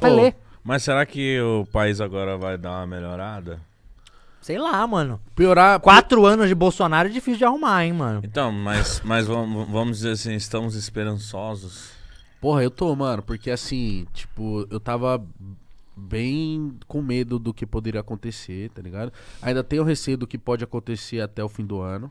Vai Pô, ler. Mas será que o país agora vai dar uma melhorada? Sei lá, mano. Piorar. Quatro pi... anos de Bolsonaro é difícil de arrumar, hein, mano. Então, mas, mas vamos, dizer assim, estamos esperançosos. Porra, eu tô, mano, porque assim, tipo, eu tava bem com medo do que poderia acontecer, tá ligado? Ainda tenho receio do que pode acontecer até o fim do ano.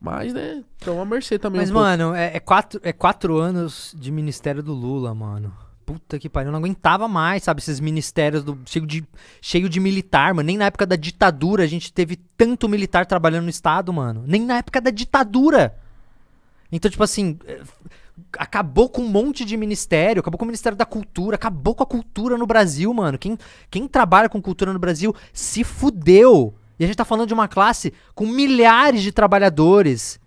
Mas, né, então a mercê também. Mas, um mano, é, é, quatro, é quatro anos de ministério do Lula, mano puta que pariu, eu não aguentava mais, sabe? Esses ministérios do, cheio, de, cheio de militar, mano. Nem na época da ditadura a gente teve tanto militar trabalhando no Estado, mano. Nem na época da ditadura. Então, tipo assim, eh, acabou com um monte de ministério, acabou com o Ministério da Cultura, acabou com a cultura no Brasil, mano. Quem, quem trabalha com cultura no Brasil se fudeu. E a gente tá falando de uma classe com milhares de trabalhadores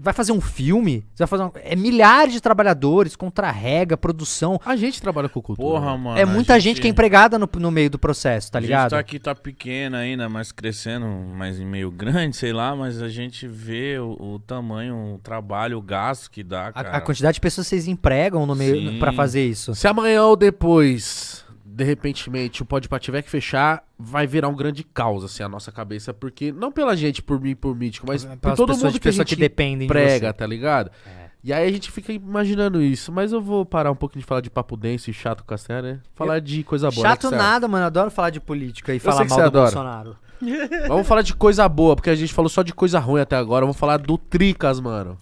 vai fazer um filme? Você vai fazer É milhares de trabalhadores, contra-rega, produção. A gente trabalha com cultura. Porra, mano. É muita gente... gente que é empregada no, no meio do processo, tá ligado? A gente tá aqui, tá pequena ainda, mas crescendo, mas meio grande, sei lá, mas a gente vê o, o tamanho, o trabalho, o gasto que dá, cara. A, a quantidade de pessoas que vocês empregam no meio para fazer isso. Se amanhã ou depois de repente, o Podpah tiver que fechar, vai virar um grande caos, assim, a nossa cabeça, porque, não pela gente, por mim, por Mítico, mas Pelas por todo mundo que a gente que dependem prega, tá ligado? É. E aí a gente fica imaginando isso, mas eu vou parar um pouquinho de falar de papo denso e chato com a Serra, né? Falar eu... de coisa boa. Né, chato né, nada, mano, adoro falar de política e falar mal do adora. Bolsonaro. Vamos falar de coisa boa, porque a gente falou só de coisa ruim até agora, vamos falar do Tricas, mano.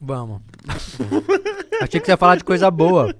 Vamos. Achei que você ia falar de coisa boa.